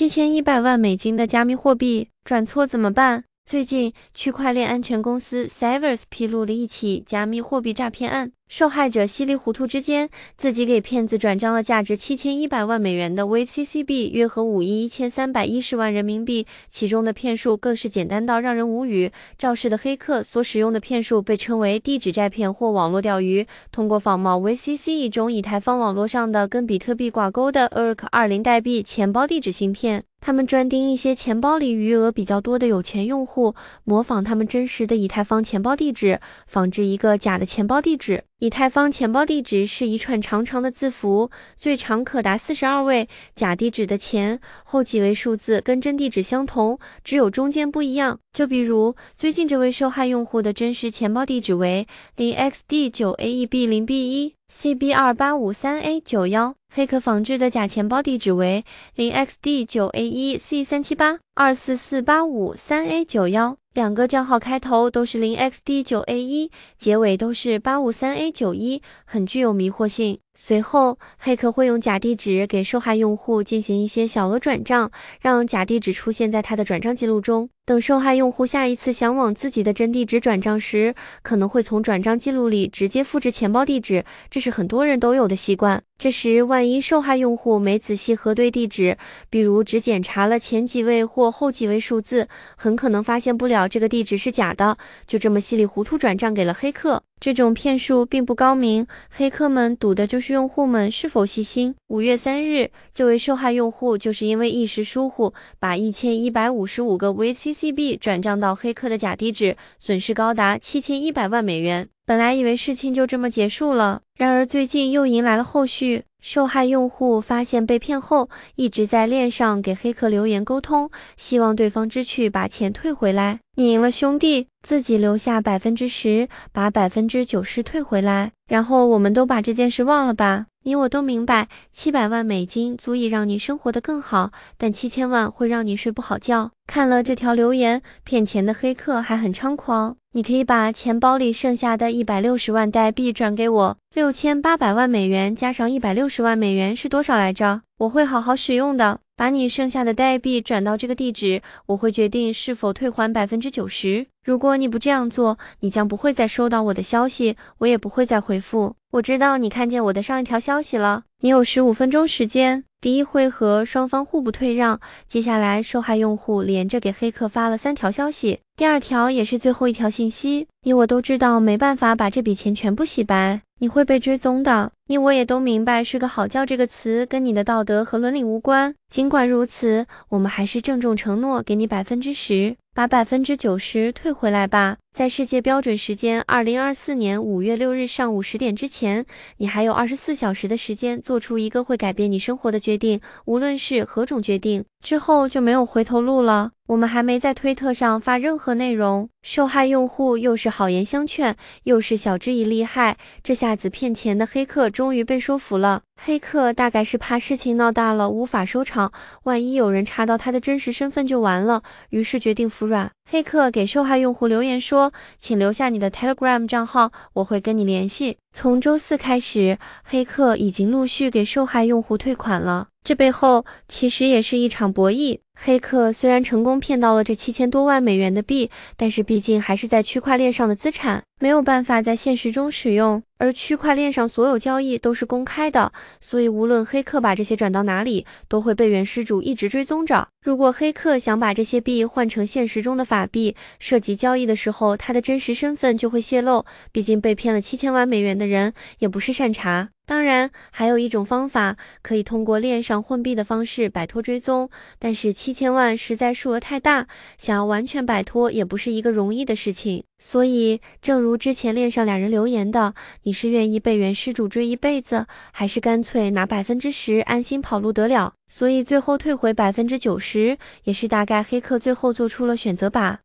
七千一百万美金的加密货币转错怎么办？最近，区块链安全公司 s a v e r s 披露了一起加密货币诈骗案。受害者稀里糊涂之间，自己给骗子转账了价值七千一百万美元的 VCCB，约合五亿一千三百一十万人民币。其中的骗术更是简单到让人无语。肇事的黑客所使用的骗术被称为地址诈骗或网络钓鱼，通过仿冒 VCC 中以太坊网络上的跟比特币挂钩的 ERC 二零代币钱包地址芯片，他们专盯一些钱包里余额比较多的有钱用户，模仿他们真实的以太坊钱包地址，仿制一个假的钱包地址。以太坊钱包地址是一串长长的字符，最长可达四十二位。假地址的前后几位数字跟真地址相同，只有中间不一样。就比如最近这位受害用户的真实钱包地址为 0XD9AEB0B1CB2853A91，黑客仿制的假钱包地址为 0XD9A1C378244853A91。两个账号开头都是零 xd 九 a 一，结尾都是八五三 a 九一，很具有迷惑性。随后，黑客会用假地址给受害用户进行一些小额转账，让假地址出现在他的转账记录中。等受害用户下一次想往自己的真地址转账时，可能会从转账记录里直接复制钱包地址，这是很多人都有的习惯。这时，万一受害用户没仔细核对地址，比如只检查了前几位或后几位数字，很可能发现不了这个地址是假的，就这么稀里糊涂转账给了黑客。这种骗术并不高明，黑客们赌的就。是用户们是否细心？五月三日，这位受害用户就是因为一时疏忽，把一千一百五十五个 VCCB 转账到黑客的假地址，损失高达七千一百万美元。本来以为事情就这么结束了，然而最近又迎来了后续。受害用户发现被骗后，一直在链上给黑客留言沟通，希望对方知趣把钱退回来。你赢了，兄弟，自己留下百分之十，把百分之九十退回来，然后我们都把这件事忘了吧。你我都明白，七百万美金足以让你生活得更好，但七千万会让你睡不好觉。看了这条留言，骗钱的黑客还很猖狂。你可以把钱包里剩下的一百六十万代币转给我，六千八百万美元加上一百六十万美元是多少来着？我会好好使用的。把你剩下的代币转到这个地址，我会决定是否退还百分之九十。如果你不这样做，你将不会再收到我的消息，我也不会再回复。我知道你看见我的上一条消息了，你有十五分钟时间。第一回合，双方互不退让。接下来，受害用户连着给黑客发了三条消息。第二条也是最后一条信息，你我都知道，没办法把这笔钱全部洗白，你会被追踪的。你我也都明白，“睡个好觉”这个词跟你的道德和伦理无关。尽管如此，我们还是郑重承诺，给你百分之十，把百分之九十退回来吧。在世界标准时间二零二四年五月六日上午十点之前，你还有二十四小时的时间做出一个会改变你生活的决定，无论是何种决定，之后就没有回头路了。我们还没在推特上发任何内容，受害用户又是好言相劝，又是晓之以利害，这下子骗钱的黑客终于被说服了。黑客大概是怕事情闹大了无法收场，万一有人查到他的真实身份就完了，于是决定服软。黑客给受害用户留言说。请留下你的 Telegram 账号，我会跟你联系。从周四开始，黑客已经陆续给受害用户退款了。这背后其实也是一场博弈。黑客虽然成功骗到了这七千多万美元的币，但是毕竟还是在区块链上的资产。没有办法在现实中使用，而区块链上所有交易都是公开的，所以无论黑客把这些转到哪里，都会被原失主一直追踪着。如果黑客想把这些币换成现实中的法币，涉及交易的时候，他的真实身份就会泄露。毕竟被骗了七千万美元的人也不是善茬。当然，还有一种方法，可以通过链上混币的方式摆脱追踪，但是七千万实在数额太大，想要完全摆脱也不是一个容易的事情。所以，正如之前链上俩人留言的，你是愿意被原失主追一辈子，还是干脆拿百分之十安心跑路得了？所以最后退回百分之九十，也是大概黑客最后做出了选择吧。